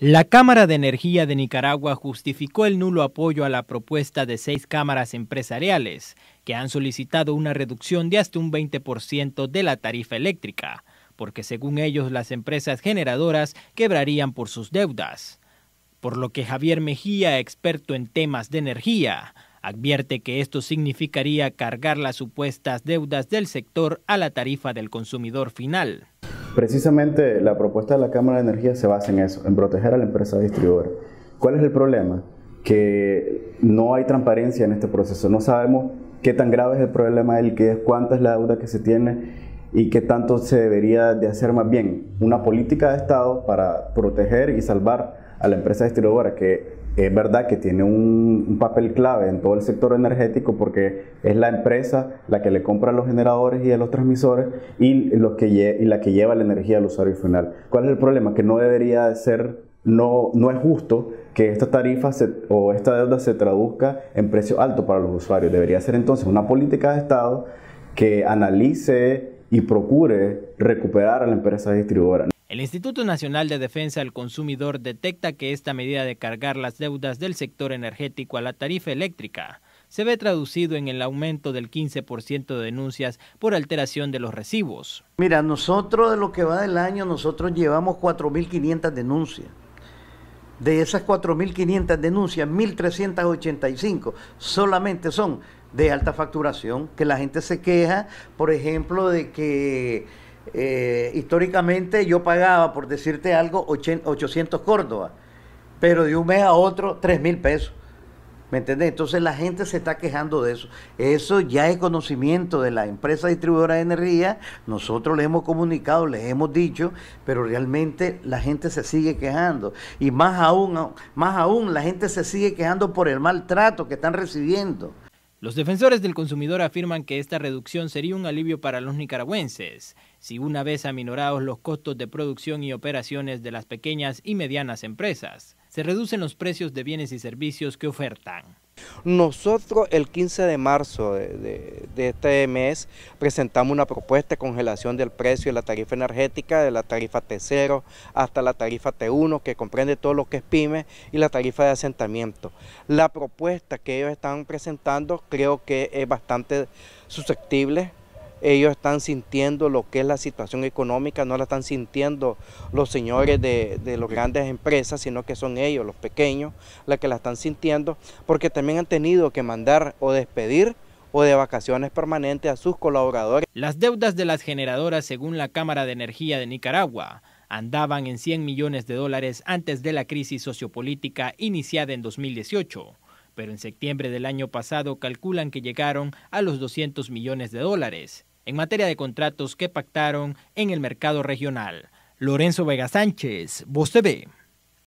La Cámara de Energía de Nicaragua justificó el nulo apoyo a la propuesta de seis cámaras empresariales que han solicitado una reducción de hasta un 20% de la tarifa eléctrica, porque según ellos las empresas generadoras quebrarían por sus deudas. Por lo que Javier Mejía, experto en temas de energía, advierte que esto significaría cargar las supuestas deudas del sector a la tarifa del consumidor final. Precisamente la propuesta de la Cámara de Energía se basa en eso, en proteger a la empresa distribuidora. ¿Cuál es el problema? Que no hay transparencia en este proceso, no sabemos qué tan grave es el problema que es, cuánta es la deuda que se tiene y qué tanto se debería de hacer más bien una política de Estado para proteger y salvar a la empresa distribuidora que es verdad que tiene un, papel clave en todo el sector energético porque es la empresa la que le compra a los generadores y a los transmisores y, la que lleva la energía al usuario final. ¿Cuál es el problema? Que no debería ser, no, no es justo que esta tarifa o esta deuda se traduzca en precio alto para los usuarios. Debería ser entonces una política de Estado que analice y procure recuperar a la empresa distribuidora. El Instituto Nacional de Defensa del Consumidor detecta que esta medida de cargar las deudas del sector energético a la tarifa eléctrica se ve traducido en el aumento del 15% de denuncias por alteración de los recibos. Mira, nosotros de lo que va del año, nosotros llevamos 4.500 denuncias. De esas 4.500 denuncias, 1.385 solamente son de alta facturación, que la gente se queja, por ejemplo, de que eh, históricamente yo pagaba, por decirte algo, 800 Córdoba, pero de un mes a otro, 3 mil pesos. ¿Me entendés? Entonces la gente se está quejando de eso. Eso ya es conocimiento de la empresa distribuidora de energía. Nosotros les hemos comunicado, les hemos dicho, pero realmente la gente se sigue quejando. Y más aún, más aún, la gente se sigue quejando por el maltrato que están recibiendo. Los defensores del consumidor afirman que esta reducción sería un alivio para los nicaragüenses, si una vez aminorados los costos de producción y operaciones de las pequeñas y medianas empresas, se reducen los precios de bienes y servicios que ofertan. Nosotros el 15 de marzo de, este mes presentamos una propuesta de congelación del precio de la tarifa energética, de la tarifa T0 hasta la tarifa T1, que comprende todo lo que es PYME y la tarifa de asentamiento. La propuesta que ellos están presentando creo que es bastante susceptible ellos están sintiendo lo que es la situación económica, no la están sintiendo los señores de, de las grandes empresas, sino que son ellos, los pequeños, los que la están sintiendo, porque también han tenido que mandar o despedir o de vacaciones permanentes a sus colaboradores. Las deudas de las generadoras, según la Cámara de Energía de Nicaragua, andaban en 100 millones de dólares antes de la crisis sociopolítica iniciada en 2018, pero en septiembre del año pasado calculan que llegaron a los 200 millones de dólares en materia de contratos que pactaron en el mercado regional. Lorenzo Vega Sánchez, Voz TV.